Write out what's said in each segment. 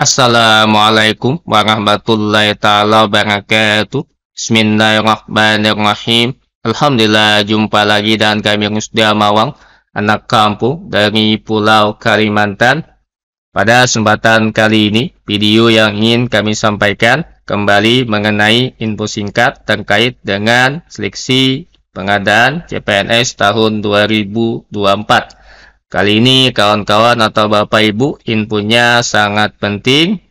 Assalamualaikum warahmatullahi taala wabarakatuh. Bismillahirrahmanirrahim. Alhamdulillah jumpa lagi dan kami sudah Mawang, anak kampung dari Pulau Kalimantan. Pada kesempatan kali ini, video yang ingin kami sampaikan kembali mengenai info singkat terkait dengan seleksi pengadaan CPNS tahun 2024 Kali ini kawan-kawan atau Bapak Ibu inputnya sangat penting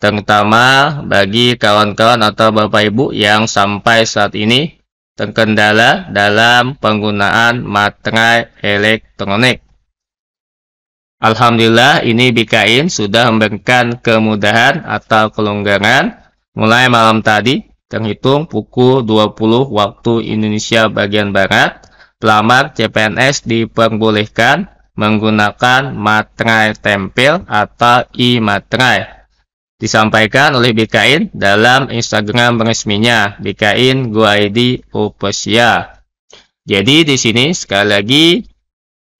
terutama bagi kawan-kawan atau Bapak Ibu yang sampai saat ini terkendala dalam penggunaan materai elektronik. Alhamdulillah ini BKIN sudah memberikan kemudahan atau kelonggaran mulai malam tadi terhitung pukul 20 waktu Indonesia bagian Barat pelamar CPNS diperbolehkan menggunakan materai tempel atau e-materai. Disampaikan oleh BKIN dalam Instagram resminya, BKIN GoID Oposia. Jadi di sini sekali lagi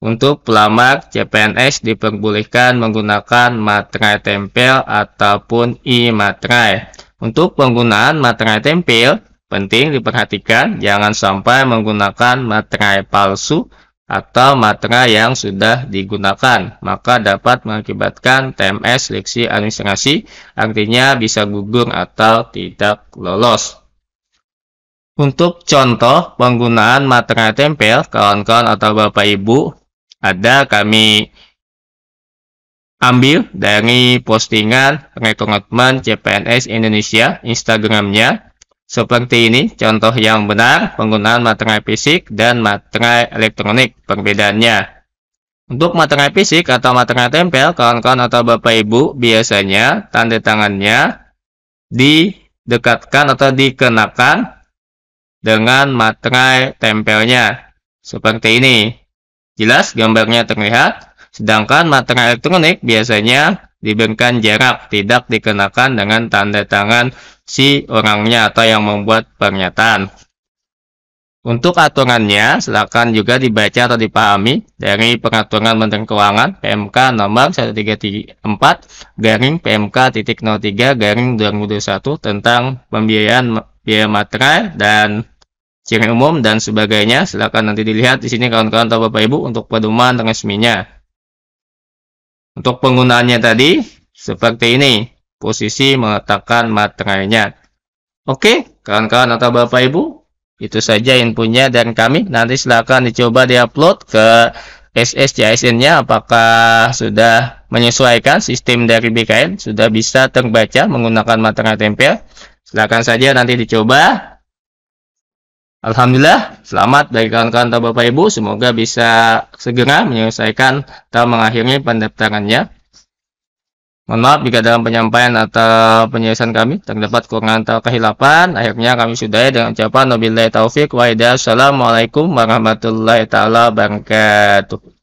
untuk pelamar CPNS diperbolehkan menggunakan materai tempel ataupun e-materai. Untuk penggunaan materai tempel, penting diperhatikan jangan sampai menggunakan materai palsu atau matra yang sudah digunakan, maka dapat mengakibatkan TMS seleksi administrasi, artinya bisa gugur atau tidak lolos. Untuk contoh penggunaan matra tempel, kawan-kawan atau Bapak Ibu, ada kami ambil dari postingan rekomendasi CPNS Indonesia Instagramnya seperti ini contoh yang benar penggunaan materai fisik dan materai elektronik perbedaannya. Untuk materai fisik atau materai tempel, kawan-kawan atau Bapak Ibu biasanya tanda tangannya didekatkan atau dikenakan dengan materai tempelnya. Seperti ini. Jelas gambarnya terlihat. Sedangkan materai elektronik biasanya diberikan jarak tidak dikenakan dengan tanda tangan si orangnya atau yang membuat pernyataan. Untuk aturannya, silakan juga dibaca atau dipahami dari Peraturan Menteri Keuangan PMK nomor 134 garing PMK garing 2021 tentang pembiayaan biaya materai dan ciri umum dan sebagainya. Silakan nanti dilihat di sini kawan-kawan atau Bapak Ibu untuk pedoman resminya. Untuk penggunaannya tadi, seperti ini. Posisi mengatakan materainya. Oke, kawan-kawan atau Bapak Ibu, itu saja infonya dan kami. Nanti silakan dicoba diupload ke SSJSN-nya apakah sudah menyesuaikan sistem dari BKN, sudah bisa terbaca menggunakan materai tempel. Silakan saja nanti dicoba Alhamdulillah, selamat bagi kawan-kawan atau Bapak Ibu. Semoga bisa segera menyelesaikan atau mengakhiri pendaftarannya. Mohon maaf jika dalam penyampaian atau penyelesaian kami terdapat kekurangan atau kehilapan. Akhirnya kami sudahi dengan ucapan Wabillahi Taufiq wa Assalamualaikum warahmatullahi taala wabarakatuh.